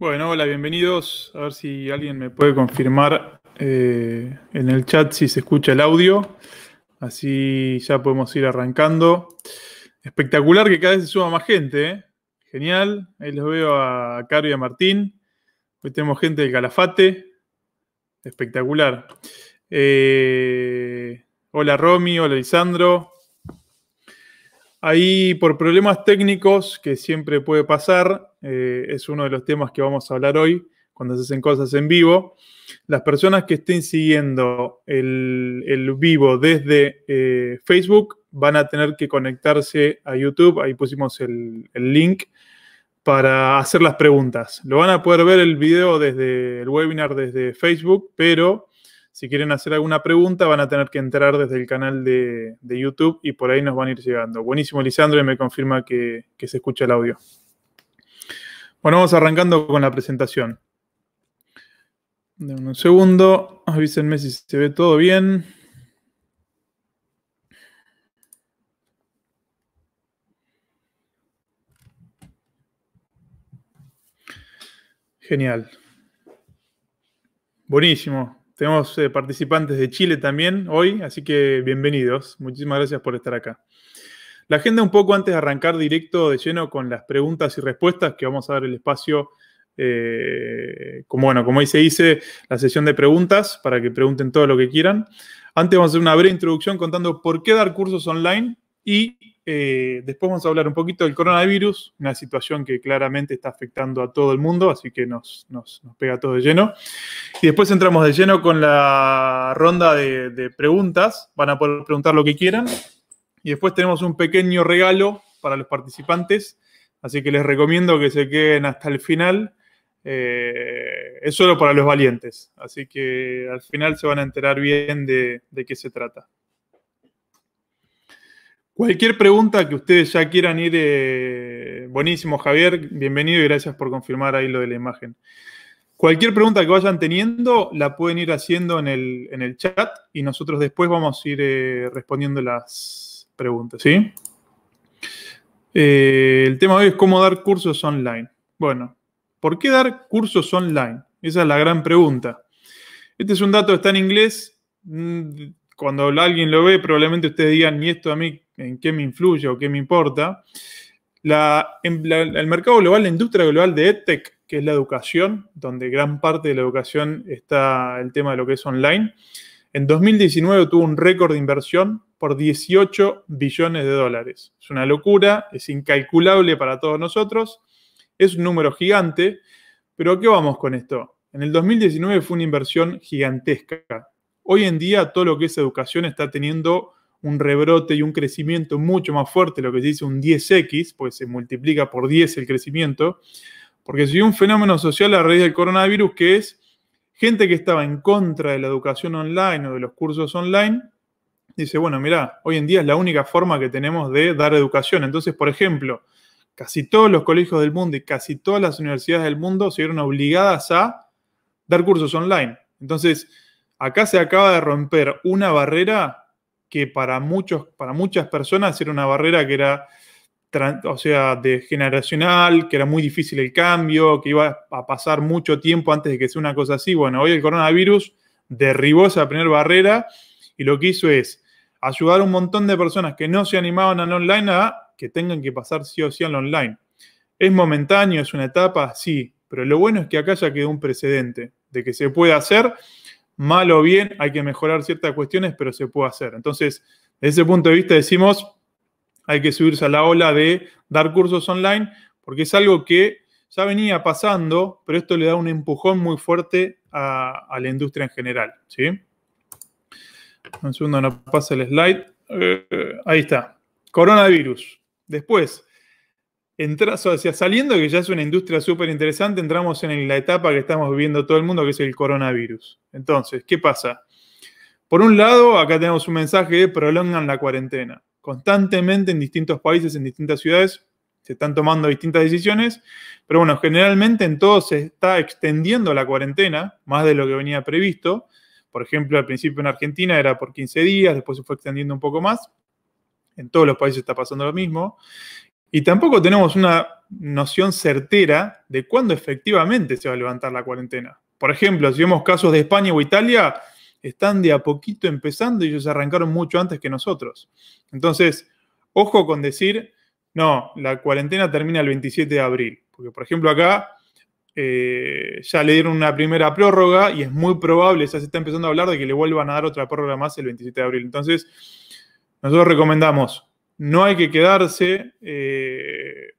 Bueno, hola, bienvenidos. A ver si alguien me puede confirmar eh, en el chat si se escucha el audio. Así ya podemos ir arrancando. Espectacular que cada vez se suma más gente. ¿eh? Genial. Ahí los veo a Caro y a Martín. Hoy tenemos gente de Calafate. Espectacular. Eh, hola Romy, hola Lisandro. Ahí por problemas técnicos que siempre puede pasar, eh, es uno de los temas que vamos a hablar hoy cuando se hacen cosas en vivo. Las personas que estén siguiendo el, vivo desde eh, Facebook van a tener que conectarse a YouTube, ahí pusimos el, link para hacer las preguntas. Lo van a poder ver el video desde el webinar, desde Facebook, pero si quieren hacer alguna pregunta, van a tener que entrar desde el canal de, YouTube y por ahí nos van a ir llegando. Buenísimo, Lisandro, y me confirma que se escucha el audio. Bueno, vamos arrancando con la presentación. un segundo, avísenme si se ve todo bien. Genial. Buenísimo. Tenemos eh, participantes de Chile también hoy, así que bienvenidos. Muchísimas gracias por estar acá. La agenda un poco antes de arrancar directo de lleno con las preguntas y respuestas, que vamos a dar el espacio, eh, como, bueno, como ahí se dice, la sesión de preguntas para que pregunten todo lo que quieran. Antes vamos a hacer una breve introducción contando por qué dar cursos online y eh, después vamos a hablar un poquito del coronavirus, una situación que claramente está afectando a todo el mundo, así que nos, pega todo de lleno. Y después entramos de lleno con la ronda de, de preguntas, van a poder preguntar lo que quieran y después tenemos un pequeño regalo para los participantes, así que les recomiendo que se queden hasta el final. Eh, es solo para los valientes, así que al final se van a enterar bien de, qué se trata. Cualquier pregunta que ustedes ya quieran ir, eh, buenísimo Javier, bienvenido y gracias por confirmar ahí lo de la imagen. Cualquier pregunta que vayan teniendo la pueden ir haciendo en el, chat y nosotros después vamos a ir eh, respondiendo las, pregunta, ¿sí? Eh, el tema hoy es cómo dar cursos online. Bueno, ¿por qué dar cursos online? Esa es la gran pregunta. Este es un dato, está en inglés. Mm, cuando alguien lo ve, probablemente ustedes digan, ni esto a mí, ¿en qué me influye o qué me importa? el mercado global, la industria global de EdTech, que es la educación, donde gran parte de la educación está el tema de lo que es online, en 2019 tuvo un récord de inversión por 18 billones de dólares. Es una locura, es incalculable para todos nosotros, es un número gigante, pero qué vamos con esto? En el 2019 fue una inversión gigantesca. Hoy en día todo lo que es educación está teniendo un rebrote y un crecimiento mucho más fuerte, lo que se dice un 10x, pues se multiplica por 10 el crecimiento, porque se dio un fenómeno social a raíz del coronavirus que es gente que estaba en contra de la educación online o de los cursos online, dice, bueno, mira hoy en día es la única forma que tenemos de dar educación. Entonces, por ejemplo, casi todos los colegios del mundo y casi todas las universidades del mundo se vieron obligadas a dar cursos online. Entonces, acá se acaba de romper una barrera que para, muchos, para muchas personas era una barrera que era, o sea, de generacional, que era muy difícil el cambio, que iba a pasar mucho tiempo antes de que sea una cosa así. Bueno, hoy el coronavirus derribó esa primera barrera y lo que hizo es ayudar a un montón de personas que no se animaban al online a que tengan que pasar sí o sí al online. ¿Es momentáneo? ¿Es una etapa? Sí, pero lo bueno es que acá ya quedó un precedente de que se puede hacer, mal o bien, hay que mejorar ciertas cuestiones, pero se puede hacer. Entonces, desde ese punto de vista decimos, hay que subirse a la ola de dar cursos online, porque es algo que ya venía pasando, pero esto le da un empujón muy fuerte a, a la industria en general, ¿sí? Un segundo, no pasa el slide. Eh, ahí está. Coronavirus. Después, entras, o saliendo que ya es una industria súper interesante, entramos en la etapa que estamos viviendo todo el mundo, que es el coronavirus. Entonces, ¿qué pasa? Por un lado, acá tenemos un mensaje de prolongan la cuarentena. Constantemente en distintos países, en distintas ciudades, se están tomando distintas decisiones, pero bueno, generalmente en todo se está extendiendo la cuarentena, más de lo que venía previsto, por ejemplo, al principio en Argentina era por 15 días, después se fue extendiendo un poco más. En todos los países está pasando lo mismo. Y tampoco tenemos una noción certera de cuándo efectivamente se va a levantar la cuarentena. Por ejemplo, si vemos casos de España o Italia, están de a poquito empezando y ellos arrancaron mucho antes que nosotros. Entonces, ojo con decir, no, la cuarentena termina el 27 de abril. Porque, por ejemplo, acá eh, ya le dieron una primera prórroga y es muy probable, ya se está empezando a hablar de que le vuelvan a dar otra prórroga más el 27 de abril. Entonces, nosotros recomendamos, no hay que quedarse eh,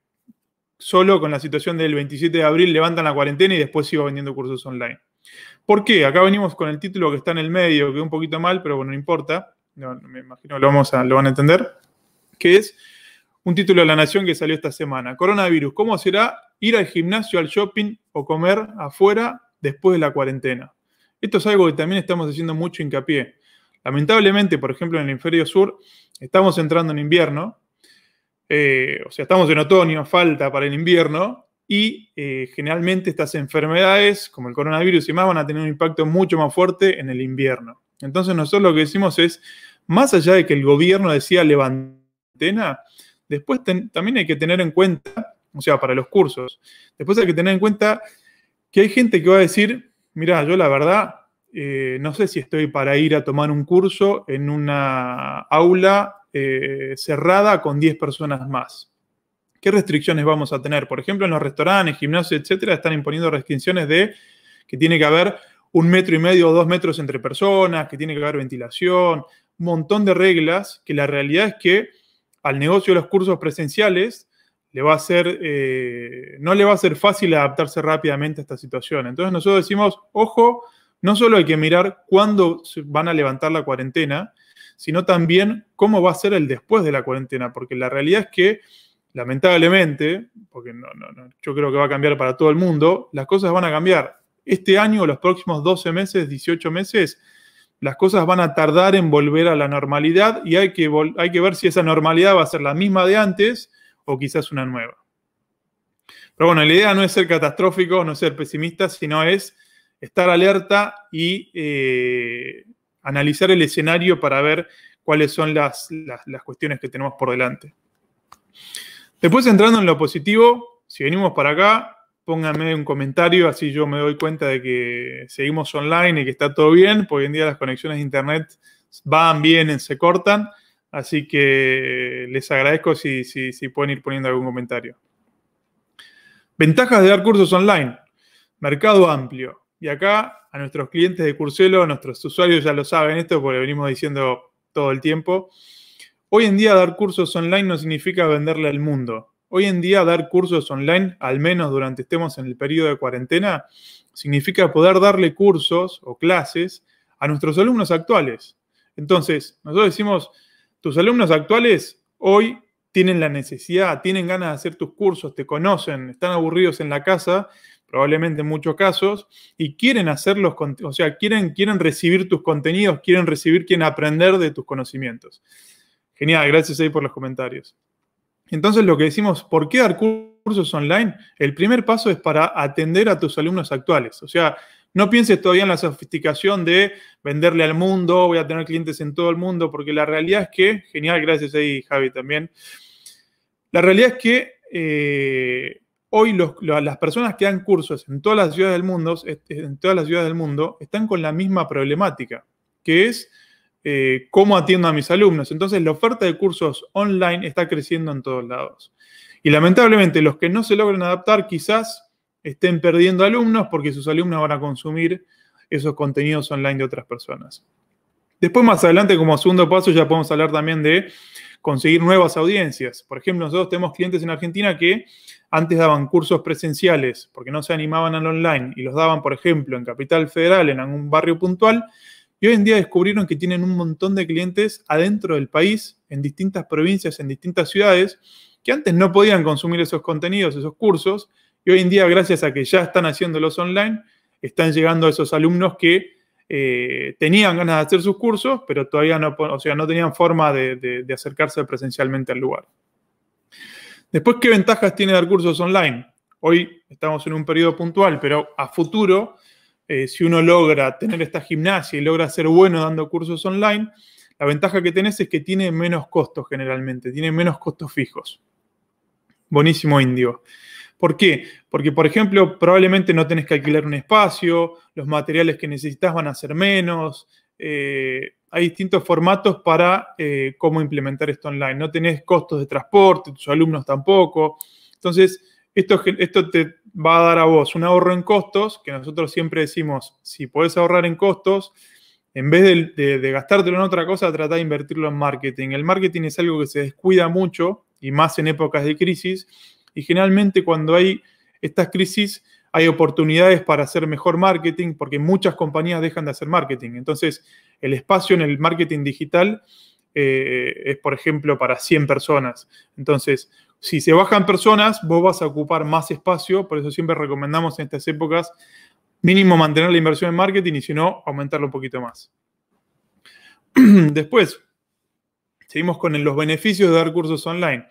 solo con la situación del 27 de abril, levantan la cuarentena y después sigo vendiendo cursos online. ¿Por qué? Acá venimos con el título que está en el medio, que es un poquito mal, pero bueno, no importa. me imagino que lo, vamos a, lo van a entender. Que es un título de la Nación que salió esta semana. Coronavirus, ¿cómo será ir al gimnasio, al shopping o comer afuera después de la cuarentena. Esto es algo que también estamos haciendo mucho hincapié. Lamentablemente, por ejemplo, en el Inferior sur estamos entrando en invierno, eh, o sea, estamos en otoño, falta para el invierno, y eh, generalmente estas enfermedades, como el coronavirus y más, van a tener un impacto mucho más fuerte en el invierno. Entonces nosotros lo que decimos es, más allá de que el gobierno decía levantena, después también hay que tener en cuenta o sea, para los cursos. Después hay que tener en cuenta que hay gente que va a decir, mira, yo la verdad eh, no sé si estoy para ir a tomar un curso en una aula eh, cerrada con 10 personas más. ¿Qué restricciones vamos a tener? Por ejemplo, en los restaurantes, gimnasios, etcétera, están imponiendo restricciones de que tiene que haber un metro y medio o dos metros entre personas, que tiene que haber ventilación, un montón de reglas que la realidad es que al negocio de los cursos presenciales le va a ser, eh, no le va a ser fácil adaptarse rápidamente a esta situación. Entonces nosotros decimos, ojo, no solo hay que mirar cuándo van a levantar la cuarentena, sino también cómo va a ser el después de la cuarentena, porque la realidad es que, lamentablemente, porque no, yo creo que va a cambiar para todo el mundo, las cosas van a cambiar. Este año, los próximos 12 meses, 18 meses, las cosas van a tardar en volver a la normalidad y hay que, hay que ver si esa normalidad va a ser la misma de antes o quizás una nueva. Pero bueno, la idea no es ser catastrófico, no ser pesimista, sino es estar alerta y eh, analizar el escenario para ver cuáles son las, cuestiones que tenemos por delante. Después entrando en lo positivo, si venimos para acá, pónganme un comentario, así yo me doy cuenta de que seguimos online y que está todo bien, porque hoy en día las conexiones de internet van, bien, se cortan. Así que les agradezco si, si pueden ir poniendo algún comentario. Ventajas de dar cursos online. Mercado amplio. Y acá a nuestros clientes de Curselo, nuestros usuarios ya lo saben esto porque lo venimos diciendo todo el tiempo. Hoy en día dar cursos online no significa venderle al mundo. Hoy en día dar cursos online, al menos durante estemos en el periodo de cuarentena, significa poder darle cursos o clases a nuestros alumnos actuales. Entonces, nosotros decimos, tus alumnos actuales hoy tienen la necesidad, tienen ganas de hacer tus cursos, te conocen, están aburridos en la casa, probablemente en muchos casos, y quieren hacerlos, o sea, quieren, quieren recibir tus contenidos, quieren recibir, quieren aprender de tus conocimientos. Genial, gracias ahí por los comentarios. Entonces, lo que decimos, ¿por qué dar cursos online? El primer paso es para atender a tus alumnos actuales. O sea, no pienses todavía en la sofisticación de venderle al mundo, voy a tener clientes en todo el mundo, porque la realidad es que, genial, gracias ahí Javi también, la realidad es que eh, hoy las personas que dan cursos en todas las ciudades del mundo, en del mundo, están con la misma problemática, que es eh, cómo atiendo a mis alumnos. Entonces la oferta de cursos online está creciendo en todos lados. Y lamentablemente los que no se logran adaptar quizás estén perdiendo alumnos porque sus alumnos van a consumir esos contenidos online de otras personas. Después, más adelante, como segundo paso, ya podemos hablar también de conseguir nuevas audiencias. Por ejemplo, nosotros tenemos clientes en Argentina que antes daban cursos presenciales porque no se animaban al online y los daban, por ejemplo, en Capital Federal, en algún barrio puntual. Y hoy en día descubrieron que tienen un montón de clientes adentro del país, en distintas provincias, en distintas ciudades, que antes no podían consumir esos contenidos, esos cursos, hoy en día, gracias a que ya están haciéndolos online, están llegando a esos alumnos que eh, tenían ganas de hacer sus cursos, pero todavía no, o sea, no tenían forma de, acercarse presencialmente al lugar. Después, ¿qué ventajas tiene dar cursos online? Hoy estamos en un periodo puntual, pero a futuro, eh, si uno logra tener esta gimnasia y logra ser bueno dando cursos online, la ventaja que tenés es que tiene menos costos generalmente, tiene menos costos fijos. Buenísimo, Indio. ¿Por qué? Porque, por ejemplo, probablemente no tenés que alquilar un espacio, los materiales que necesitas van a ser menos. Eh, hay distintos formatos para eh, cómo implementar esto online. No tenés costos de transporte, tus alumnos tampoco. Entonces, esto, te va a dar a vos un ahorro en costos, que nosotros siempre decimos, si podés ahorrar en costos, en vez de, gastártelo en otra cosa, trata de invertirlo en marketing. El marketing es algo que se descuida mucho, y más en épocas de crisis, y generalmente cuando hay estas crisis hay oportunidades para hacer mejor marketing porque muchas compañías dejan de hacer marketing. Entonces, el espacio en el marketing digital eh, es, por ejemplo, para 100 personas. Entonces, si se bajan personas, vos vas a ocupar más espacio. Por eso siempre recomendamos en estas épocas mínimo mantener la inversión en marketing y si no, aumentarlo un poquito más. Después, seguimos con los beneficios de dar cursos online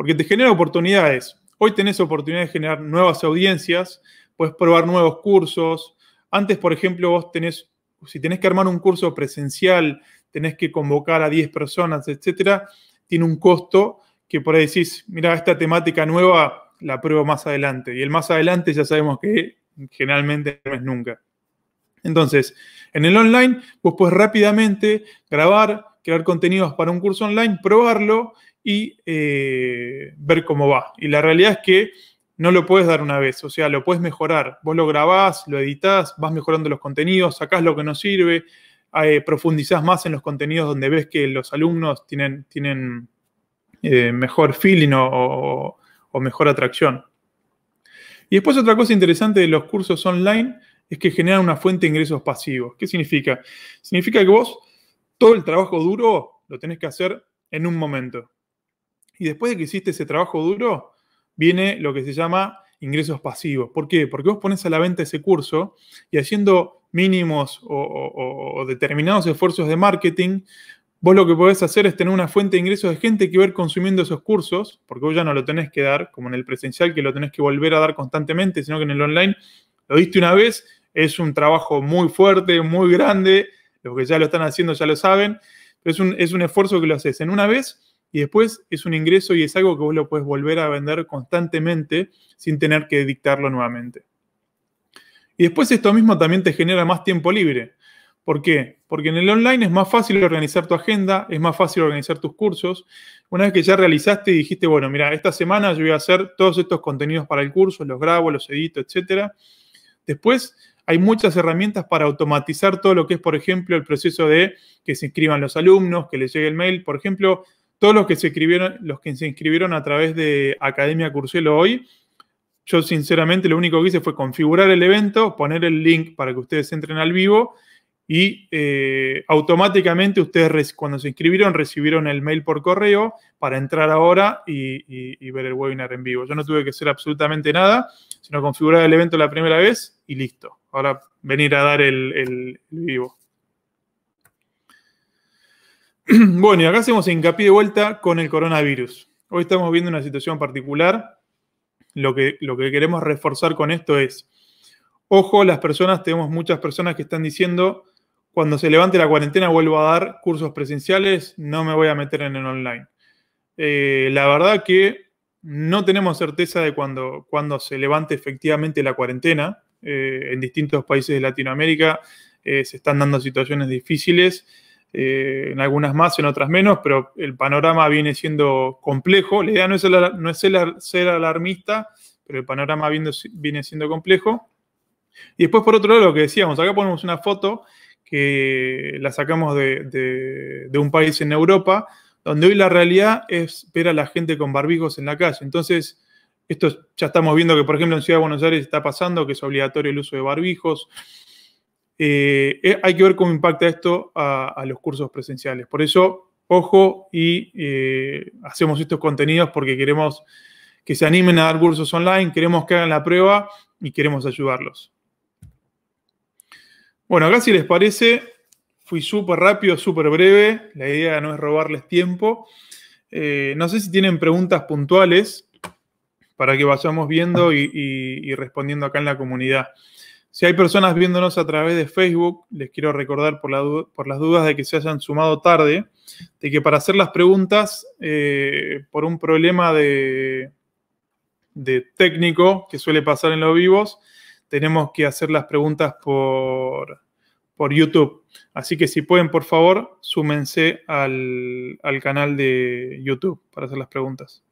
porque te genera oportunidades. Hoy tenés oportunidad de generar nuevas audiencias, puedes probar nuevos cursos. Antes, por ejemplo, vos tenés, si tenés que armar un curso presencial, tenés que convocar a 10 personas, etcétera, tiene un costo que por ahí decís, mira, esta temática nueva la pruebo más adelante. Y el más adelante ya sabemos que generalmente no es nunca. Entonces, en el online, vos puedes rápidamente grabar, crear contenidos para un curso online, probarlo y eh, ver cómo va. Y la realidad es que no lo puedes dar una vez, o sea, lo puedes mejorar. Vos lo grabás, lo editás, vas mejorando los contenidos, sacás lo que no sirve, eh, profundizás más en los contenidos donde ves que los alumnos tienen, tienen eh, mejor feeling o, o, mejor atracción. Y después otra cosa interesante de los cursos online es que generan una fuente de ingresos pasivos. ¿Qué significa? Significa que vos todo el trabajo duro lo tenés que hacer en un momento. Y después de que hiciste ese trabajo duro, viene lo que se llama ingresos pasivos. ¿Por qué? Porque vos pones a la venta ese curso y haciendo mínimos o, determinados esfuerzos de marketing, Vos lo que podés hacer es tener una fuente de ingresos de gente que va a ir consumiendo esos cursos, porque vos ya no lo tenés que dar, como en el presencial, que lo tenés que volver a dar constantemente, sino que en el online lo diste una vez, es un trabajo muy fuerte, muy grande, los que ya lo están haciendo ya lo saben, pero es un esfuerzo que lo haces en una vez y después es un ingreso y es algo que vos lo puedes volver a vender constantemente sin tener que dictarlo nuevamente. Y después esto mismo también te genera más tiempo libre. ¿Por qué? Porque en el online es más fácil organizar tu agenda, es más fácil organizar tus cursos. Una vez que ya realizaste y dijiste, bueno, mira, esta semana yo voy a hacer todos estos contenidos para el curso, los grabo, los edito, etc. Después hay muchas herramientas para automatizar todo lo que es, por ejemplo, el proceso de que se inscriban los alumnos, que les llegue el mail. Por ejemplo, todos los que se inscribieron, los que se inscribieron a través de Academia Curselo hoy, yo sinceramente lo único que hice fue configurar el evento, poner el link para que ustedes entren al vivo y eh, automáticamente ustedes cuando se inscribieron recibieron el mail por correo para entrar ahora y, ver el webinar en vivo. Yo no tuve que hacer absolutamente nada, sino configurar el evento la primera vez y listo. Ahora venir a dar el vivo. Bueno, y acá hacemos hincapié de vuelta con el coronavirus. Hoy estamos viendo una situación particular. Lo que, queremos reforzar con esto es, ojo, las personas, tenemos muchas personas que están diciendo, cuando se levante la cuarentena vuelvo a dar cursos presenciales, no me voy a meter en el online. Eh, la verdad que no tenemos certeza de cuando se levante efectivamente la cuarentena. Eh, en distintos países de Latinoamérica eh, se están dando situaciones difíciles eh, en algunas más, en otras menos, pero el panorama viene siendo complejo. La idea no es, ser alarmista, pero el panorama viene, siendo complejo. Y después, por otro lado, lo que decíamos, acá ponemos una foto que la sacamos de, un país en Europa, donde hoy la realidad es ver a la gente con barbijos en la calle. Entonces, esto ya estamos viendo que, por ejemplo, en Ciudad de Buenos Aires está pasando que es obligatorio el uso de barbijos. Eh, eh, hay que ver cómo impacta esto a, los cursos presenciales. Por eso, ojo y eh, hacemos estos contenidos porque queremos que se animen a dar cursos online, queremos que hagan la prueba y queremos ayudarlos. Bueno, acá si les parece, fui súper rápido, súper breve. La idea no es robarles tiempo. no sé si tienen preguntas puntuales para que vayamos viendo y respondiendo acá en la comunidad. Si hay personas viéndonos a través de Facebook, les quiero recordar por, las dudas de que se hayan sumado tarde, de que para hacer las preguntas, eh, por un problema de, técnico que suele pasar en los vivos, tenemos que hacer las preguntas por, YouTube. Así que si pueden, por favor, súmense al canal de YouTube para hacer las preguntas.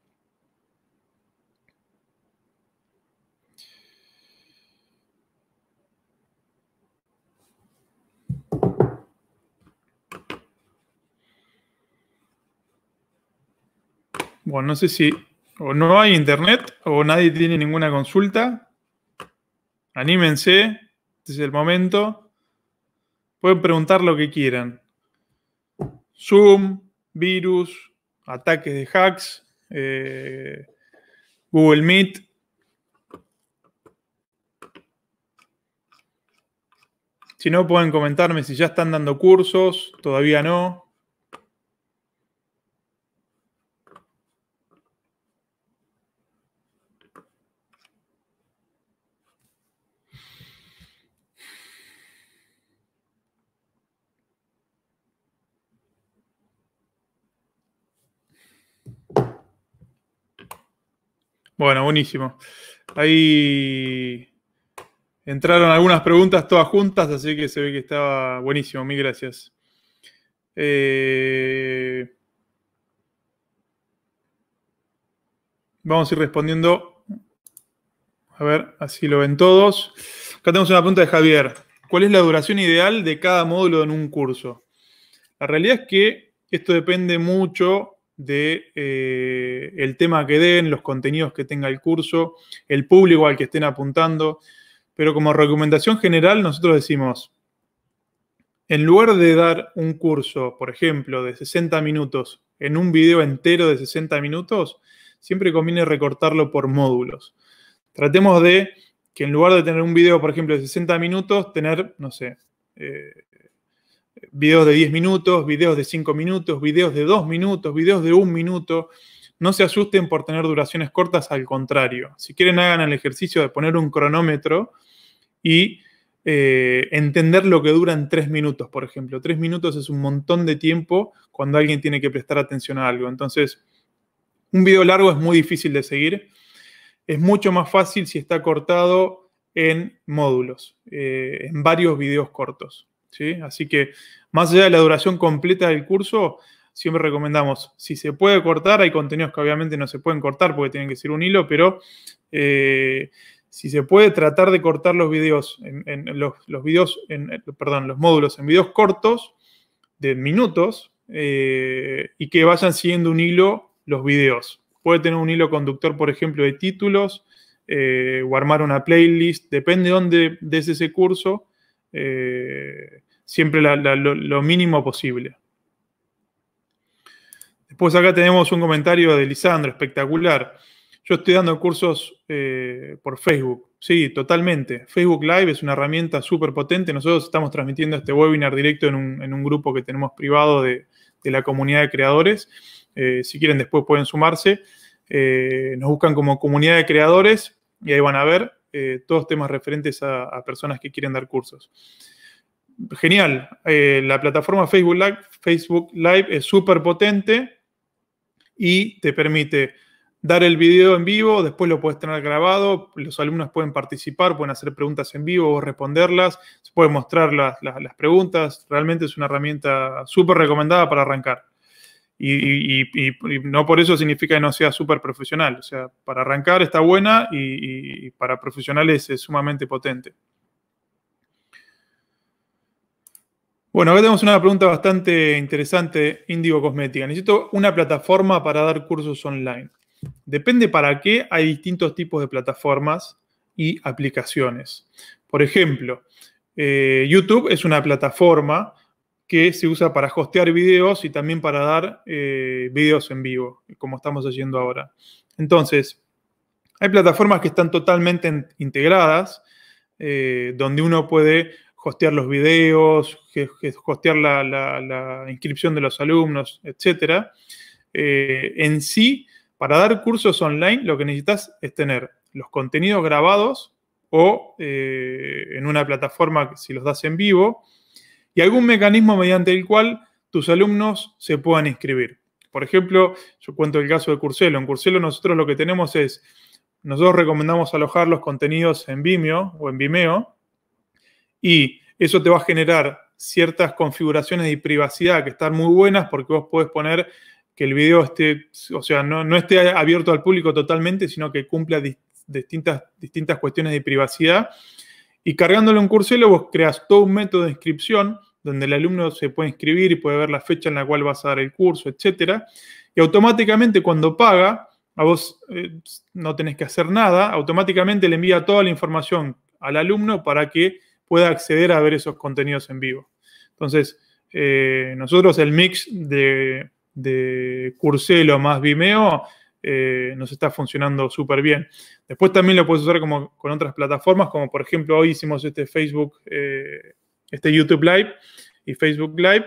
Bueno, no sé si o no hay internet o nadie tiene ninguna consulta. Anímense, este es el momento. Pueden preguntar lo que quieran. Zoom, virus, ataques de hacks, eh, Google Meet. Si no, pueden comentarme si ya están dando cursos, todavía no. Bueno, buenísimo. Ahí entraron algunas preguntas todas juntas, así que se ve que estaba buenísimo. Mil gracias. Eh, vamos a ir respondiendo. A ver, así lo ven todos. Acá tenemos una pregunta de Javier. ¿Cuál es la duración ideal de cada módulo en un curso? La realidad es que esto depende mucho de eh, el tema que den, los contenidos que tenga el curso, el público al que estén apuntando. Pero como recomendación general, nosotros decimos, en lugar de dar un curso, por ejemplo, de 60 minutos, en un video entero de 60 minutos, siempre conviene recortarlo por módulos. Tratemos de que en lugar de tener un video, por ejemplo, de 60 minutos, tener, no sé, eh, videos de 10 minutos, videos de 5 minutos, videos de 2 minutos, videos de 1 minuto. No se asusten por tener duraciones cortas, al contrario. Si quieren, hagan el ejercicio de poner un cronómetro y eh, entender lo que dura en 3 minutos, por ejemplo. 3 minutos es un montón de tiempo cuando alguien tiene que prestar atención a algo. Entonces, un video largo es muy difícil de seguir. Es mucho más fácil si está cortado en módulos, eh, en varios videos cortos. Así que más allá de la duración completa del curso, siempre recomendamos, si se puede cortar, hay contenidos que obviamente no se pueden cortar porque tienen que ser un hilo, pero eh, si se puede tratar de cortar los videos, en, los, videos, en, perdón, los módulos en videos cortos de minutos eh, y que vayan siguiendo un hilo los videos. Puede tener un hilo conductor, por ejemplo, de títulos eh, o armar una playlist, depende dónde des ese curso, eh, siempre lo, mínimo posible. Después acá tenemos un comentario de Lisandro, espectacular. Yo estoy dando cursos eh, por Facebook. Sí, totalmente. Facebook Live es una herramienta súper potente. Nosotros estamos transmitiendo este webinar directo en un, grupo que tenemos privado de, la comunidad de creadores. Eh, si quieren, después pueden sumarse. nos buscan como comunidad de creadores y ahí van a ver. Eh, todos temas referentes a, personas que quieren dar cursos. Genial, eh, la plataforma Facebook Live, es súper potente y te permite dar el video en vivo, después lo puedes tener grabado, los alumnos pueden participar, pueden hacer preguntas en vivo o responderlas, se pueden mostrar las preguntas, realmente es una herramienta súper recomendada para arrancar. Y, no por eso significa que no sea súper profesional. O sea, para arrancar está buena y, para profesionales es sumamente potente. Bueno, acá tenemos una pregunta bastante interesante, Indigo Cosmética. Necesito una plataforma para dar cursos online. Depende para qué, hay distintos tipos de plataformas y aplicaciones. Por ejemplo, eh, YouTube es una plataforma que se usa para hostear videos y también para dar eh, videos en vivo, como estamos haciendo ahora. Entonces, hay plataformas que están totalmente integradas, eh, donde uno puede hostear los videos, hostear la, inscripción de los alumnos, etc. Eh, en sí, para dar cursos online, lo que necesitas es tener los contenidos grabados o en una plataforma, si los das en vivo, y algún mecanismo mediante el cual tus alumnos se puedan inscribir. Por ejemplo, yo cuento el caso de Curselo. En Curselo nosotros lo que tenemos es, nosotros recomendamos alojar los contenidos en Vimeo o en Vimeo y eso te va a generar ciertas configuraciones de privacidad que están muy buenas porque vos podés poner que el video esté, o sea, no, esté abierto al público totalmente, sino que cumpla distintas, distintas cuestiones de privacidad. Y cargándolo en Curselo vos creas todo un método de inscripción donde el alumno se puede inscribir y puede ver la fecha en la cual vas a dar el curso, etc. Y automáticamente cuando paga, a vos eh, no tenés que hacer nada, automáticamente le envía toda la información al alumno para que pueda acceder a ver esos contenidos en vivo. Entonces, eh, nosotros el mix de, de Curselo más Vimeo eh, nos está funcionando súper bien. Después también lo puedes usar como con otras plataformas, como por ejemplo hoy hicimos este Facebook este YouTube Live y Facebook Live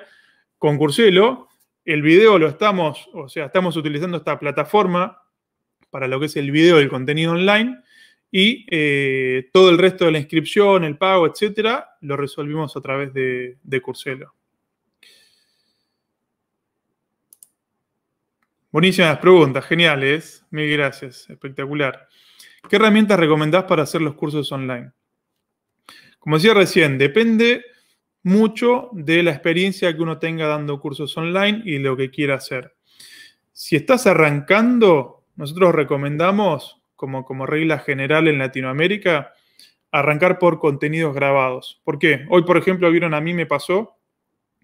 con Curselo. El video lo estamos, o sea, estamos utilizando esta plataforma para lo que es el video y el contenido online. Y eh, todo el resto de la inscripción, el pago, etcétera, lo resolvimos a través de, de Curselo. Buenísimas preguntas, geniales. Mil gracias, espectacular. ¿Qué herramientas recomendás para hacer los cursos online? Como decía recién, depende mucho de la experiencia que uno tenga dando cursos online y lo que quiera hacer. Si estás arrancando, nosotros recomendamos, como, como regla general en Latinoamérica, arrancar por contenidos grabados. ¿Por qué? Hoy, por ejemplo, vieron a mí me pasó,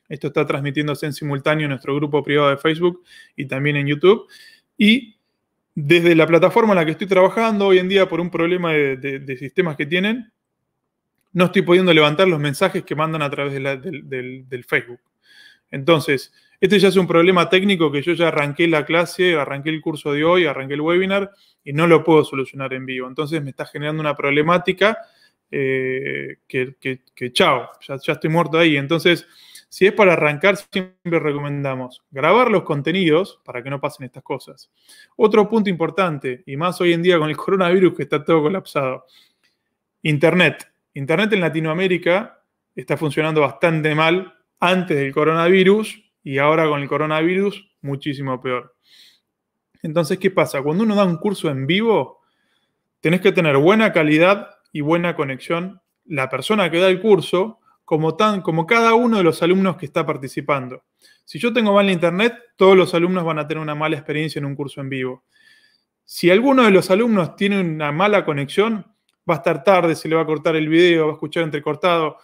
esto está transmitiéndose en simultáneo en nuestro grupo privado de Facebook y también en YouTube, y desde la plataforma en la que estoy trabajando hoy en día por un problema de sistemas que tienen, no estoy pudiendo levantar los mensajes que mandan a través del, Facebook. Entonces, este ya es un problema técnico que yo ya arranqué la clase, arranqué el curso de hoy, arranqué el webinar y no lo puedo solucionar en vivo. Entonces me está generando una problemática eh, que, chao, ya, ya estoy muerto ahí. Entonces, si es para arrancar, siempre recomendamos grabar los contenidos para que no pasen estas cosas. Otro punto importante, y más hoy en día con el coronavirus que está todo colapsado, Internet. Internet en Latinoamérica está funcionando bastante mal antes del coronavirus y ahora con el coronavirus muchísimo peor. Entonces, ¿qué pasa? Cuando uno da un curso en vivo, tenés que tener buena calidad y buena conexión la persona que da el curso como, tan, como cada uno de los alumnos que está participando. Si yo tengo mal internet, todos los alumnos van a tener una mala experiencia en un curso en vivo. Si alguno de los alumnos tiene una mala conexión, va a estar tarde, se le va a cortar el video, va a escuchar entrecortado,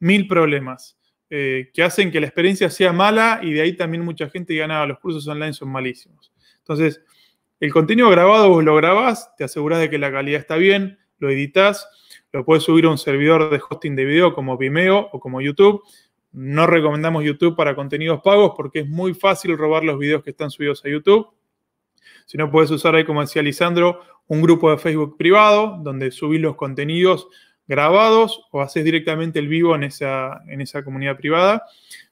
mil problemas eh, que hacen que la experiencia sea mala y de ahí también mucha gente diga, nada, los cursos online son malísimos. Entonces, el contenido grabado vos lo grabás, te asegurás de que la calidad está bien, lo editas, lo puedes subir a un servidor de hosting de video como Vimeo o como YouTube. No recomendamos YouTube para contenidos pagos porque es muy fácil robar los videos que están subidos a YouTube. Si no, puedes usar ahí, como decía Lisandro, un grupo de Facebook privado donde subís los contenidos grabados o haces directamente el vivo en esa, en esa comunidad privada.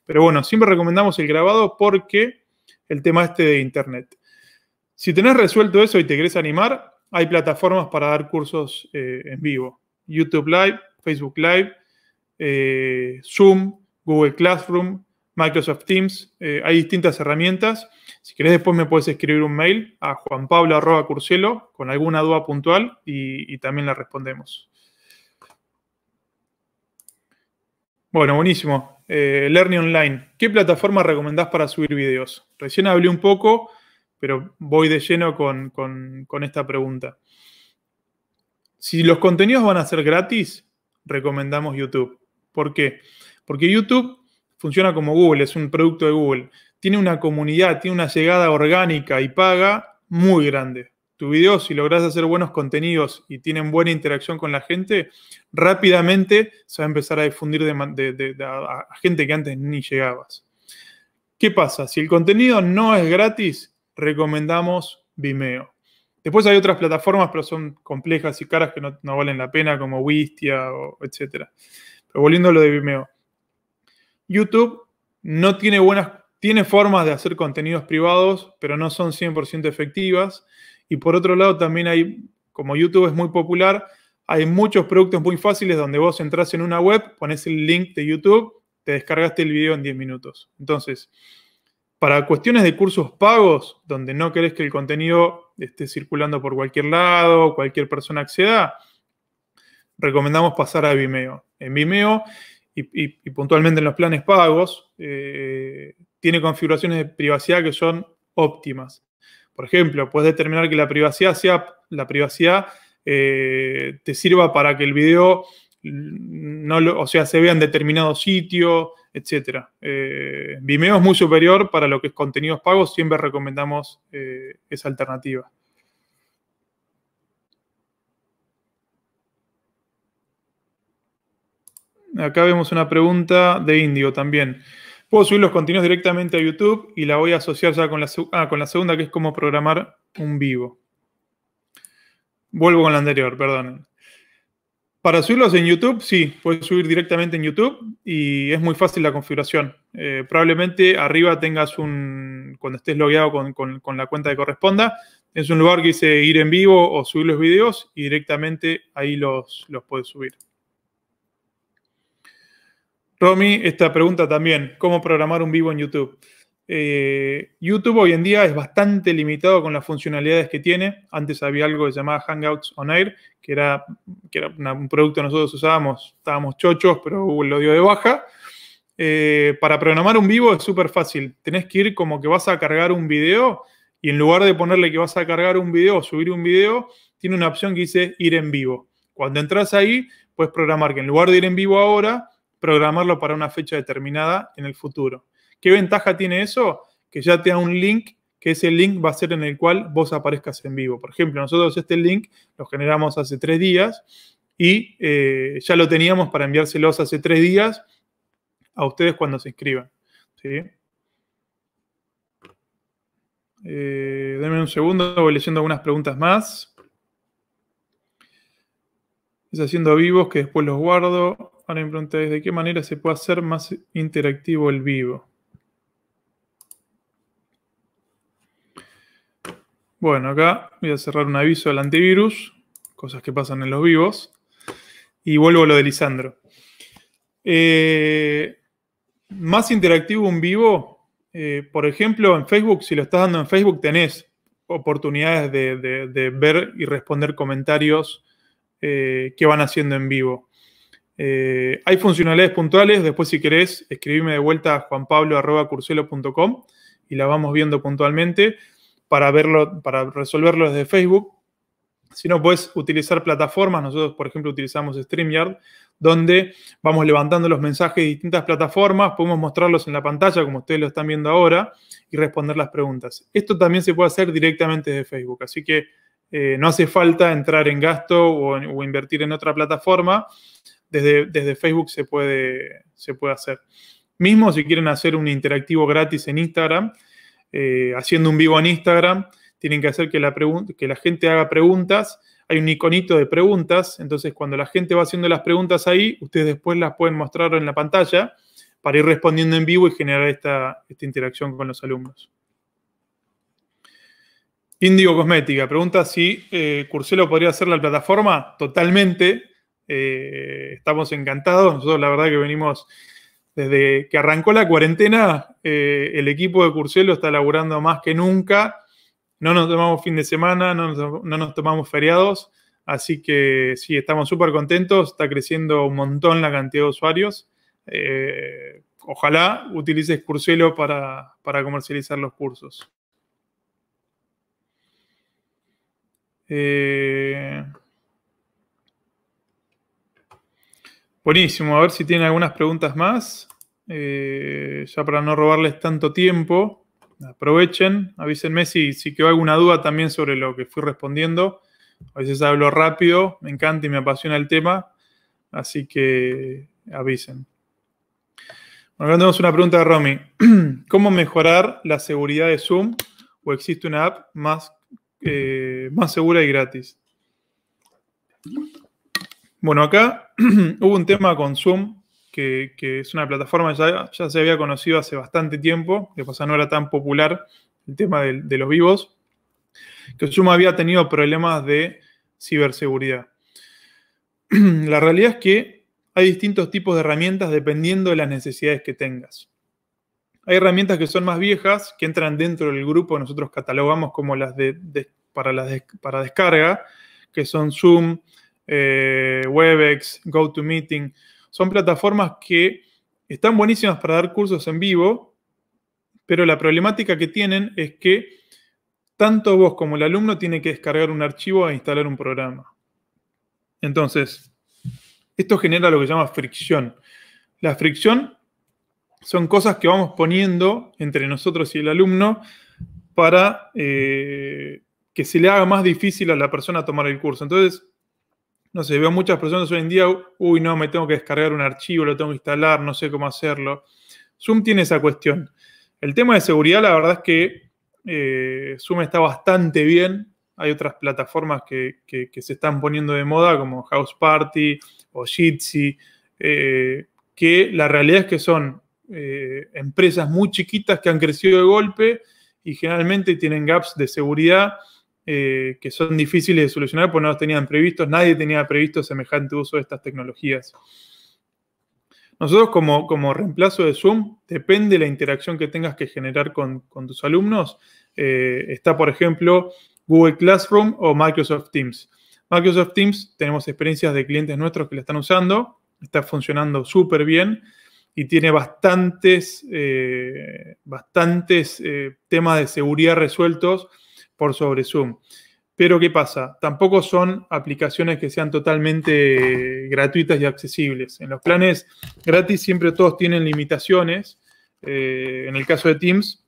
Pero bueno, siempre recomendamos el grabado porque el tema este de Internet. Si tenés resuelto eso y te querés animar, hay plataformas para dar cursos eh, en vivo. YouTube Live, Facebook Live, eh, Zoom, Google Classroom, Microsoft Teams. Eh, hay distintas herramientas. Si querés, después me puedes escribir un mail a juanpablo.curcielo con alguna duda puntual y, también la respondemos. Bueno, buenísimo. Eh, Learning Online. ¿Qué plataforma recomendás para subir videos? Recién hablé un poco, pero voy de lleno con esta pregunta. Si los contenidos van a ser gratis, recomendamos YouTube. ¿Por qué? Porque YouTube funciona como Google, es un producto de Google. Tiene una comunidad, tiene una llegada orgánica y paga muy grande. Tu video, si logras hacer buenos contenidos y tienen buena interacción con la gente, rápidamente se va a empezar a difundir de, a, gente que antes ni llegabas. ¿Qué pasa? Si el contenido no es gratis, recomendamos Vimeo. Después hay otras plataformas, pero son complejas y caras que no, valen la pena, como Wistia, o etc. Pero volviendo a lo de Vimeo. YouTube no tiene buenas, tiene formas de hacer contenidos privados, pero no son 100% efectivas. Y por otro lado, también hay, como YouTube es muy popular, hay muchos productos muy fáciles donde vos entras en una web, pones el link de YouTube, te descargaste el video en 10 minutos. Entonces, para cuestiones de cursos pagos, donde no querés que el contenido esté circulando por cualquier lado, cualquier persona acceda, recomendamos pasar a Vimeo. En Vimeo y, puntualmente en los planes pagos, eh, tiene configuraciones de privacidad que son óptimas. Por ejemplo, puedes determinar que la privacidad sea la privacidad eh, te sirva para que el video o sea, se vea en determinado sitio, etc. Eh, Vimeo es muy superior para lo que es contenidos pagos, siempre recomendamos esa alternativa. Acá vemos una pregunta de Indio también. Puedo subir los contenidos directamente a YouTube y la voy a asociar ya ah, con la, segunda, que es cómo programar un vivo. Vuelvo con la anterior, perdón. Para subirlos en YouTube, sí, puedes subir directamente en YouTube y es muy fácil la configuración. Eh, probablemente arriba tengas un, cuando estés logueado con, la cuenta que corresponda, es un lugar que dice ir en vivo o subir los videos y directamente ahí los, los puedes subir. Romy, esta pregunta también, ¿cómo programar un vivo en YouTube? Eh, YouTube hoy en día es bastante limitado con las funcionalidades que tiene. Antes había algo que se llamaba Hangouts on Air, que era, un producto que nosotros usábamos, estábamos chochos, pero Google lo dio de baja. Eh, para programar un vivo es súper fácil. Tenés que ir como que vas a cargar un video y en lugar de ponerle que vas a cargar un video o subir un video, tiene una opción que dice ir en vivo. Cuando entras ahí, puedes programar que en lugar de ir en vivo ahora, programarlo para una fecha determinada en el futuro. ¿Qué ventaja tiene eso? Que ya te da un link, que ese link va a ser en el cual vos aparezcas en vivo. Por ejemplo, nosotros este link lo generamos hace tres días y eh, ya lo teníamos para enviárselos hace tres días a ustedes cuando se inscriban. ¿sí? Eh, denme un segundo, voy leyendo algunas preguntas más. Es haciendo vivos que después los guardo. Ahora me preguntáis de qué manera se puede hacer más interactivo el vivo. Bueno, acá voy a cerrar un aviso del antivirus, cosas que pasan en los vivos. Y vuelvo a lo de Lisandro. Eh, más interactivo un vivo, eh, por ejemplo, en Facebook, si lo estás dando en Facebook, tenés oportunidades de, ver y responder comentarios eh, que van haciendo en vivo. Eh, hay funcionalidades puntuales, después si querés, escribirme de vuelta a juanpablo.curselo.com y la vamos viendo puntualmente para, verlo, para resolverlo desde Facebook. Si no, puedes utilizar plataformas. Nosotros, por ejemplo, utilizamos StreamYard, donde vamos levantando los mensajes de distintas plataformas, podemos mostrarlos en la pantalla, como ustedes lo están viendo ahora, y responder las preguntas. Esto también se puede hacer directamente desde Facebook, así que eh, no hace falta entrar en gasto o invertir en otra plataforma desde, Facebook se puede, se puede hacer. Mismo si quieren hacer un interactivo gratis en Instagram, eh, haciendo un vivo en Instagram, tienen que hacer que la, que la gente haga preguntas. Hay un iconito de preguntas, entonces cuando la gente va haciendo las preguntas ahí, ustedes después las pueden mostrar en la pantalla para ir respondiendo en vivo y generar esta, esta interacción con los alumnos. Indigo Cosmética pregunta si eh, Curselo podría hacer la plataforma. Totalmente. Eh, estamos encantados. Nosotros la verdad que venimos desde que arrancó la cuarentena, eh, el equipo de Curselo está laburando más que nunca. No nos tomamos fin de semana, no nos, tomamos feriados. Así que sí, estamos súper contentos. Está creciendo un montón la cantidad de usuarios. Eh, ojalá utilices Curselo para, para comercializar los cursos. Eh, Buenísimo, a ver si tienen algunas preguntas más. Eh, ya para no robarles tanto tiempo, aprovechen, avísenme si, si quedó alguna duda también sobre lo que fui respondiendo. A veces hablo rápido, me encanta y me apasiona el tema, así que avisen. Bueno, acá tenemos una pregunta de Romy. ¿Cómo mejorar la seguridad de Zoom o existe una app más, eh, más segura y gratis? Bueno, acá hubo un tema con Zoom, que, es una plataforma que ya, se había conocido hace bastante tiempo, que pasa no era tan popular el tema de, los vivos, que Zoom había tenido problemas de ciberseguridad. La realidad es que hay distintos tipos de herramientas dependiendo de las necesidades que tengas. Hay herramientas que son más viejas, que entran dentro del grupo, nosotros catalogamos como las de, para, las para descarga, que son Zoom, eh, Webex, GoToMeeting. Son plataformas que están buenísimas para dar cursos en vivo, pero la problemática que tienen es que tanto vos como el alumno tiene que descargar un archivo e instalar un programa. Entonces, esto genera lo que se llama fricción. La fricción son cosas que vamos poniendo entre nosotros y el alumno para eh, que se le haga más difícil a la persona tomar el curso. Entonces, no sé, veo muchas personas hoy en día, uy, no, me tengo que descargar un archivo, lo tengo que instalar, no sé cómo hacerlo. Zoom tiene esa cuestión. El tema de seguridad, la verdad es que eh, Zoom está bastante bien. Hay otras plataformas que, se están poniendo de moda, como House Party o Jitsi, eh, que la realidad es que son eh, empresas muy chiquitas que han crecido de golpe y generalmente tienen gaps de seguridad eh, que son difíciles de solucionar porque no los tenían previstos, nadie tenía previsto semejante uso de estas tecnologías. Nosotros como, reemplazo de Zoom, depende de la interacción que tengas que generar con, tus alumnos, eh, está por ejemplo Google Classroom o Microsoft Teams. Microsoft Teams, tenemos experiencias de clientes nuestros que la están usando, está funcionando súper bien y tiene bastantes, eh, bastantes temas de seguridad resueltos por sobre Zoom. Pero ¿qué pasa? Tampoco son aplicaciones que sean totalmente gratuitas y accesibles. En los planes gratis siempre todos tienen limitaciones. Eh, en el caso de Teams,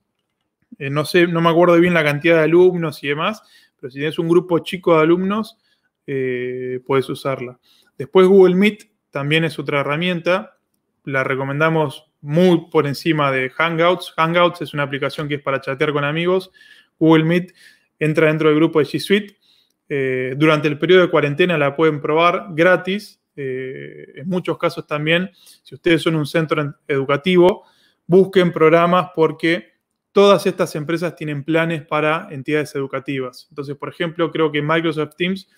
eh, no sé, no me acuerdo bien la cantidad de alumnos y demás, pero si tienes un grupo chico de alumnos, eh, puedes usarla. Después Google Meet también es otra herramienta. La recomendamos muy por encima de Hangouts. Hangouts es una aplicación que es para chatear con amigos. Google Meet entra dentro del grupo de G Suite. Eh, durante el periodo de cuarentena la pueden probar gratis. Eh, en muchos casos también, si ustedes son un centro educativo, busquen programas porque todas estas empresas tienen planes para entidades educativas. Entonces, por ejemplo, creo que Microsoft Teams,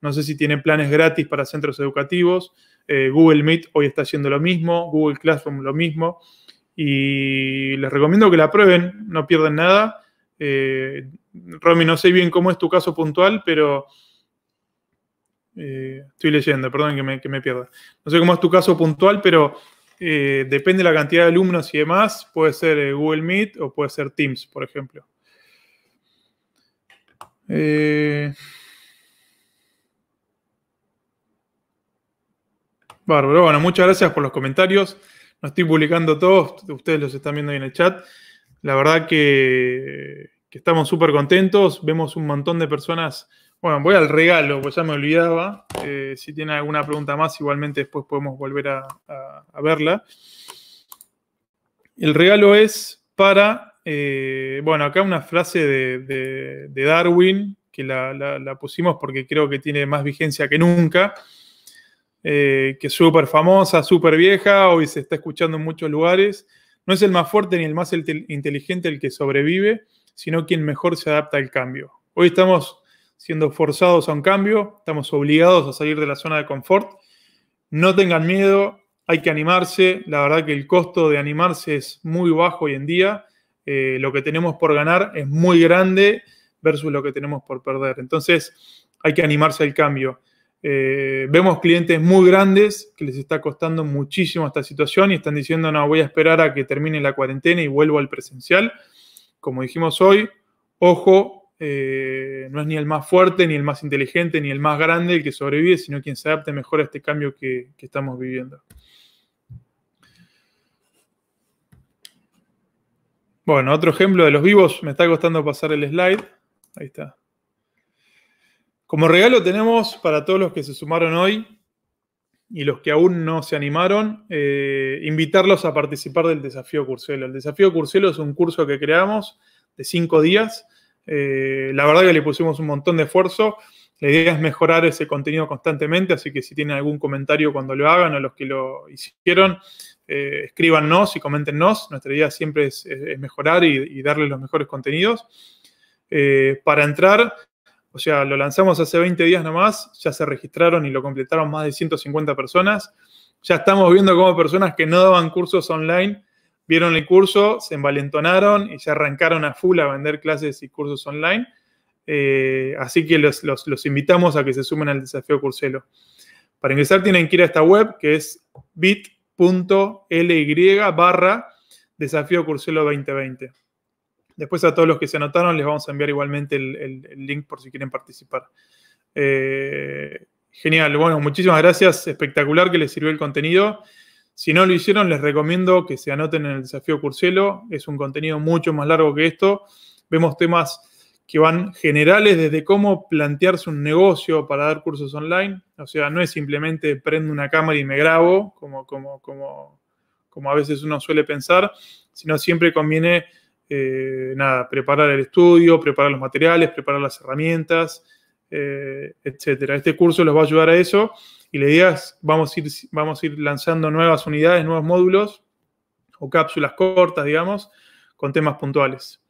no sé si tiene planes gratis para centros educativos. Eh, Google Meet hoy está haciendo lo mismo, Google Classroom lo mismo. Y les recomiendo que la prueben, no pierden nada. Eh, Romy, no sé bien cómo es tu caso puntual, pero eh, estoy leyendo, perdón que me, pierda. No sé cómo es tu caso puntual, pero eh, depende de la cantidad de alumnos y demás. Puede ser Google Meet o puede ser Teams, por ejemplo. Bárbaro, bueno, muchas gracias por los comentarios. No estoy publicando todos, ustedes los están viendo ahí en el chat. La verdad que, estamos súper contentos. Vemos un montón de personas. Bueno, voy al regalo, pues ya me olvidaba. Eh, si tiene alguna pregunta más, igualmente después podemos volver a, verla. El regalo es para, eh, bueno, acá una frase de, Darwin, que la, pusimos porque creo que tiene más vigencia que nunca, eh, que es súper famosa, súper vieja, hoy se está escuchando en muchos lugares, no es el más fuerte ni el más inteligente el que sobrevive, sino quien mejor se adapta al cambio. Hoy estamos siendo forzados a un cambio, estamos obligados a salir de la zona de confort. No tengan miedo, hay que animarse. La verdad que el costo de animarse es muy bajo hoy en día. Eh, lo que tenemos por ganar es muy grande versus lo que tenemos por perder. Entonces, hay que animarse al cambio. Eh, vemos clientes muy grandes que les está costando muchísimo esta situación y están diciendo, no, voy a esperar a que termine la cuarentena y vuelvo al presencial. Como dijimos hoy, ojo, eh, no es ni el más fuerte, ni el más inteligente, ni el más grande el que sobrevive, sino quien se adapte mejor a este cambio que estamos viviendo. Bueno, otro ejemplo de los vivos, me está costando pasar el slide. Ahí está. Como regalo tenemos para todos los que se sumaron hoy y los que aún no se animaron, eh, invitarlos a participar del desafío Curselo. El desafío Curselo es un curso que creamos de cinco días. Eh, la verdad que le pusimos un montón de esfuerzo. La idea es mejorar ese contenido constantemente, así que si tienen algún comentario cuando lo hagan o los que lo hicieron, eh, escríbanos y coméntenos. Nuestra idea siempre es, mejorar y, darles los mejores contenidos. Eh, para entrar o sea, lo lanzamos hace 20 días nomás, ya se registraron y lo completaron más de 150 personas. Ya estamos viendo cómo personas que no daban cursos online vieron el curso, se envalentonaron y ya arrancaron a full a vender clases y cursos online. Eh, así que los, invitamos a que se sumen al desafío Curselo. Para ingresar tienen que ir a esta web que es bit.ly barra desafío 2020. Después a todos los que se anotaron les vamos a enviar igualmente el, link por si quieren participar. Eh, genial, bueno, muchísimas gracias, espectacular que les sirvió el contenido. Si no lo hicieron, les recomiendo que se anoten en el desafío Curselo. Es un contenido mucho más largo que esto. Vemos temas que van generales desde cómo plantearse un negocio para dar cursos online. O sea, no es simplemente prendo una cámara y me grabo, como, como, como, como a veces uno suele pensar, sino siempre conviene eh, nada, preparar el estudio, preparar los materiales, preparar las herramientas, eh, etcétera. Este curso los va a ayudar a eso y le digas vamos a ir, vamos a ir lanzando nuevas unidades, nuevos módulos o cápsulas cortas, digamos, con temas puntuales.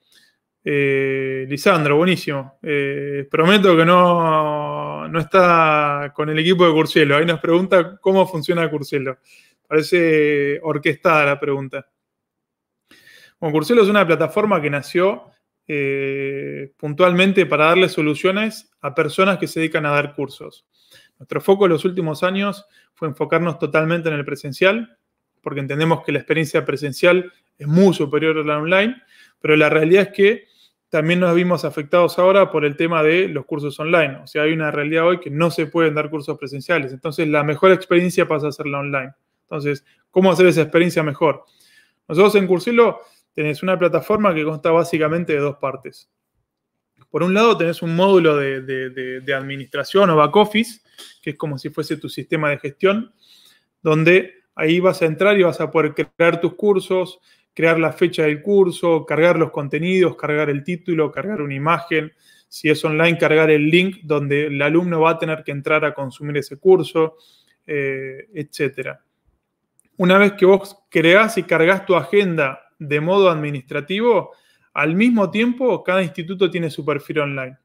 Eh, Lisandro, buenísimo. Eh, prometo que no, no está con el equipo de Cursielo. Ahí nos pregunta cómo funciona Cursielo. Parece orquestada la pregunta. Bueno, es una plataforma que nació eh, puntualmente para darle soluciones a personas que se dedican a dar cursos. Nuestro foco en los últimos años fue enfocarnos totalmente en el presencial, porque entendemos que la experiencia presencial es muy superior a la online, pero la realidad es que también nos vimos afectados ahora por el tema de los cursos online. O sea, hay una realidad hoy que no se pueden dar cursos presenciales. Entonces, la mejor experiencia pasa a ser la online. Entonces, ¿cómo hacer esa experiencia mejor? Nosotros en Cursilo tenés una plataforma que consta básicamente de dos partes. Por un lado, tenés un módulo de, administración o back office, que es como si fuese tu sistema de gestión, donde ahí vas a entrar y vas a poder crear tus cursos, crear la fecha del curso, cargar los contenidos, cargar el título, cargar una imagen. Si es online, cargar el link donde el alumno va a tener que entrar a consumir ese curso, eh, etcétera. etc. Una vez que vos creás y cargas tu agenda de modo administrativo, al mismo tiempo cada instituto tiene su perfil online.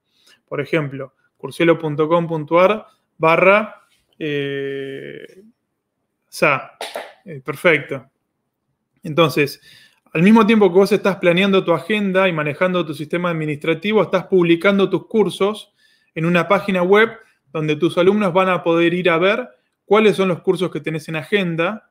Por ejemplo, cursielocomar barra eh, SA. Eh, perfecto. Entonces, al mismo tiempo que vos estás planeando tu agenda y manejando tu sistema administrativo, estás publicando tus cursos en una página web donde tus alumnos van a poder ir a ver cuáles son los cursos que tenés en agenda,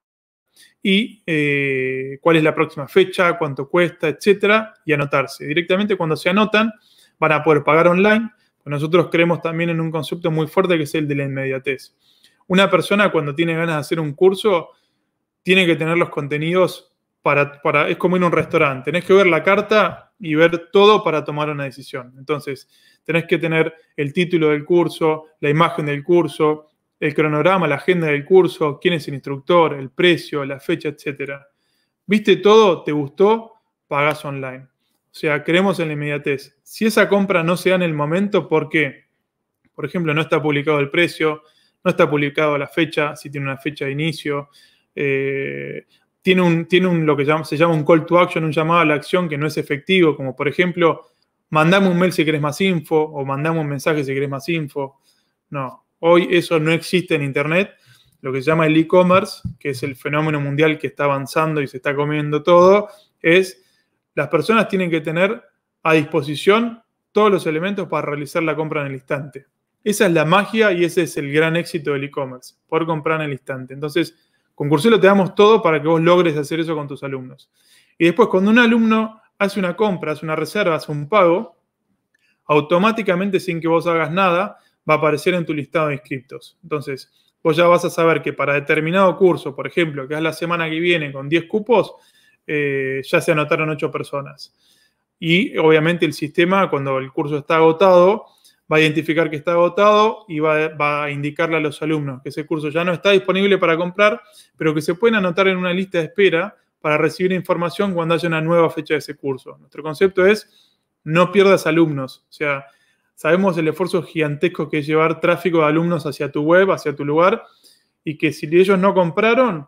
y eh, cuál es la próxima fecha, cuánto cuesta, etcétera, y anotarse. Directamente cuando se anotan van a poder pagar online. Nosotros creemos también en un concepto muy fuerte que es el de la inmediatez. Una persona cuando tiene ganas de hacer un curso tiene que tener los contenidos para, para es como en un restaurante, tenés que ver la carta y ver todo para tomar una decisión. Entonces, tenés que tener el título del curso, la imagen del curso, el cronograma, la agenda del curso, quién es el instructor, el precio, la fecha, etc. ¿Viste todo? ¿Te gustó? Pagás online. O sea, creemos en la inmediatez. Si esa compra no se da en el momento, ¿por qué? Por ejemplo, no está publicado el precio, no está publicado la fecha, si tiene una fecha de inicio. Eh, tiene un, tiene lo que se llama un call to action, un llamado a la acción que no es efectivo, como por ejemplo, mandame un mail si querés más info o mandame un mensaje si querés más info. No, Hoy eso no existe en Internet. Lo que se llama el e-commerce, que es el fenómeno mundial que está avanzando y se está comiendo todo, es las personas tienen que tener a disposición todos los elementos para realizar la compra en el instante. Esa es la magia y ese es el gran éxito del e-commerce, poder comprar en el instante. Entonces, con lo te damos todo para que vos logres hacer eso con tus alumnos. Y después, cuando un alumno hace una compra, hace una reserva, hace un pago, automáticamente sin que vos hagas nada, va a aparecer en tu listado de inscriptos. Entonces, vos ya vas a saber que para determinado curso, por ejemplo, que es la semana que viene con 10 cupos, eh, ya se anotaron 8 personas. Y obviamente el sistema, cuando el curso está agotado, va a identificar que está agotado y va, va, a indicarle a los alumnos que ese curso ya no está disponible para comprar, pero que se pueden anotar en una lista de espera para recibir información cuando haya una nueva fecha de ese curso. Nuestro concepto es no pierdas alumnos, o sea, Sabemos el esfuerzo gigantesco que es llevar tráfico de alumnos hacia tu web, hacia tu lugar, y que si ellos no compraron,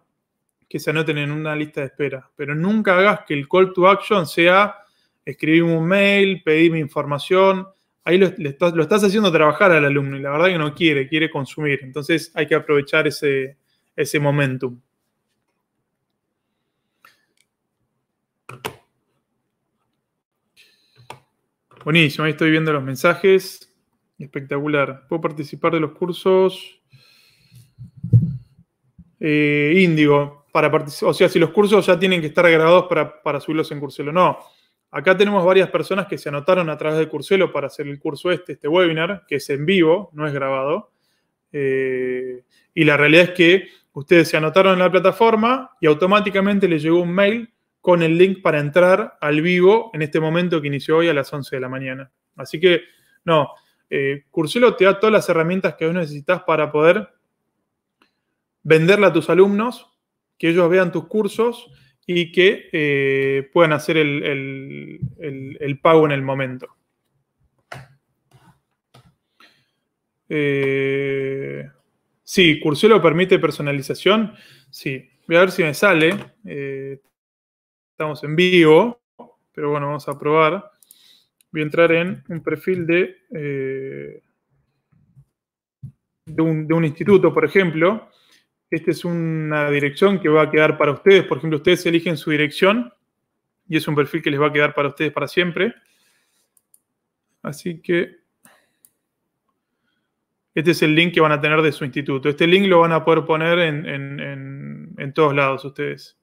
que se anoten en una lista de espera. Pero nunca hagas que el call to action sea escribir un mail, pedirme información. Ahí lo, estás, haciendo trabajar al alumno y la verdad que no quiere, quiere consumir. Entonces hay que aprovechar ese, ese momentum. Buenísimo, ahí estoy viendo los mensajes. Espectacular. ¿Puedo participar de los cursos? Eh, Índigo, para o sea, si los cursos ya tienen que estar grabados para, subirlos en Curselo. No, acá tenemos varias personas que se anotaron a través de Curselo para hacer el curso este, este webinar, que es en vivo, no es grabado. Eh, y la realidad es que ustedes se anotaron en la plataforma y automáticamente les llegó un mail con el link para entrar al vivo en este momento que inició hoy a las 11 de la mañana. Así que, no, eh, te da todas las herramientas que hoy necesitas para poder venderla a tus alumnos, que ellos vean tus cursos y que eh, puedan hacer el, pago en el momento. Eh, sí, Curselo permite personalización. Sí, voy a ver si me sale. Eh, Estamos en vivo, pero bueno, vamos a probar. Voy a entrar en un perfil de, eh, de, un, instituto, por ejemplo. Esta es una dirección que va a quedar para ustedes. Por ejemplo, ustedes eligen su dirección y es un perfil que les va a quedar para ustedes para siempre. Así que este es el link que van a tener de su instituto. Este link lo van a poder poner en, en todos lados ustedes.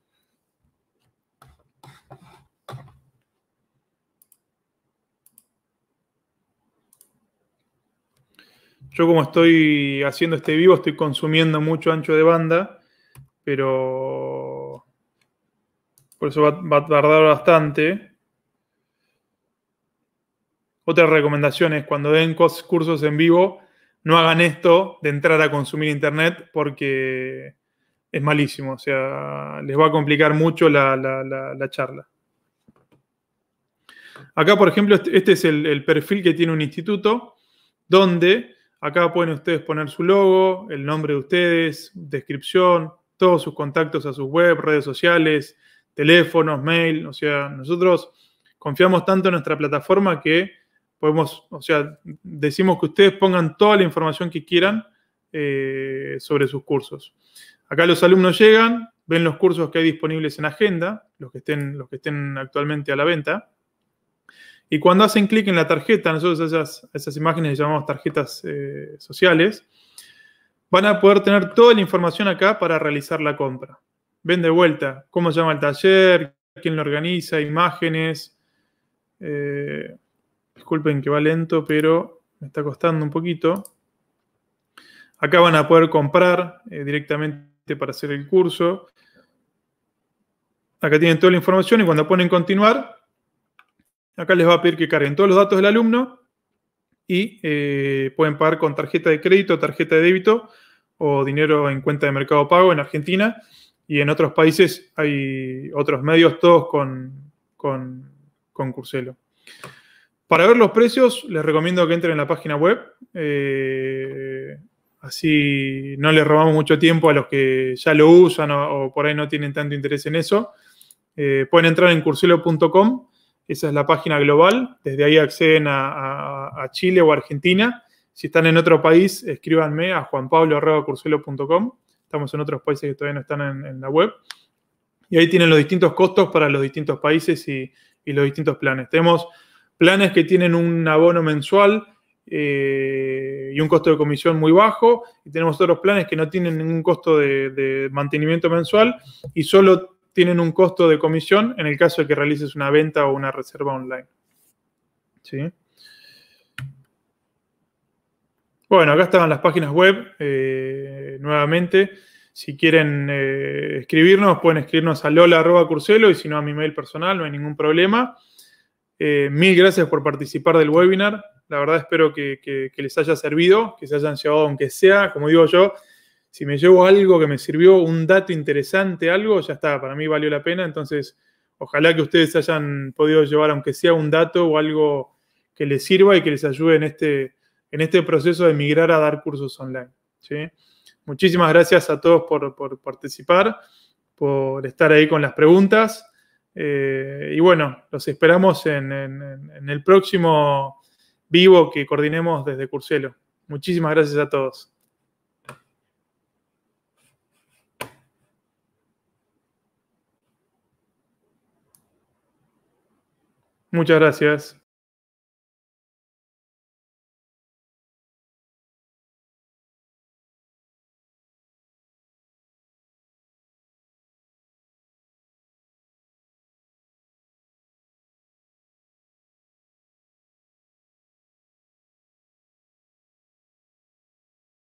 Yo como estoy haciendo este vivo, estoy consumiendo mucho ancho de banda, pero por eso va, a tardar bastante. Otra recomendación es cuando den cursos en vivo, no hagan esto de entrar a consumir internet porque es malísimo. O sea, les va a complicar mucho la, charla. Acá, por ejemplo, este, este es el, perfil que tiene un instituto donde Acá pueden ustedes poner su logo, el nombre de ustedes, descripción, todos sus contactos a sus web, redes sociales, teléfonos, mail. O sea, nosotros confiamos tanto en nuestra plataforma que podemos, o sea, decimos que ustedes pongan toda la información que quieran eh, sobre sus cursos. Acá los alumnos llegan, ven los cursos que hay disponibles en agenda, los que estén, los que estén actualmente a la venta. Y cuando hacen clic en la tarjeta, nosotros esas, esas imágenes llamamos tarjetas eh, sociales, van a poder tener toda la información acá para realizar la compra. Ven de vuelta cómo se llama el taller, quién lo organiza, imágenes. Eh, disculpen que va lento, pero me está costando un poquito. Acá van a poder comprar eh, directamente para hacer el curso. Acá tienen toda la información y cuando ponen continuar, Acá les va a pedir que carguen todos los datos del alumno y eh, pueden pagar con tarjeta de crédito, tarjeta de débito o dinero en cuenta de mercado pago en Argentina. Y en otros países hay otros medios, todos con, con, con Curselo. Para ver los precios, les recomiendo que entren en la página web. Eh, así no les robamos mucho tiempo a los que ya lo usan o, por ahí no tienen tanto interés en eso. Eh, pueden entrar en curselo.com esa es la página global. Desde ahí acceden a, Chile o Argentina. Si están en otro país, escríbanme a juanpablo.cursuelo.com. Estamos en otros países que todavía no están en, la web. Y ahí tienen los distintos costos para los distintos países y, los distintos planes. Tenemos planes que tienen un abono mensual eh, y un costo de comisión muy bajo. Y tenemos otros planes que no tienen ningún costo de, de mantenimiento mensual y solo tienen un costo de comisión en el caso de que realices una venta o una reserva online. Bueno, acá están las páginas web eh, nuevamente. Si quieren eh, escribirnos, pueden escribirnos a lola.curselo y si no a mi mail personal, no hay ningún problema. Eh, mil gracias por participar del webinar. La verdad espero que les haya servido, que se hayan llevado aunque sea, como digo yo, si me llevo algo que me sirvió, un dato interesante, algo, ya está, para mí valió la pena. Entonces, ojalá que ustedes hayan podido llevar, aunque sea un dato o algo que les sirva y que les ayude en este, en este proceso de migrar a dar cursos online. Muchísimas gracias a todos por, participar, por estar ahí con las preguntas. Eh, y bueno, los esperamos en, en el próximo vivo que coordinemos desde Curselo. Muchísimas gracias a todos. Muchas gracias.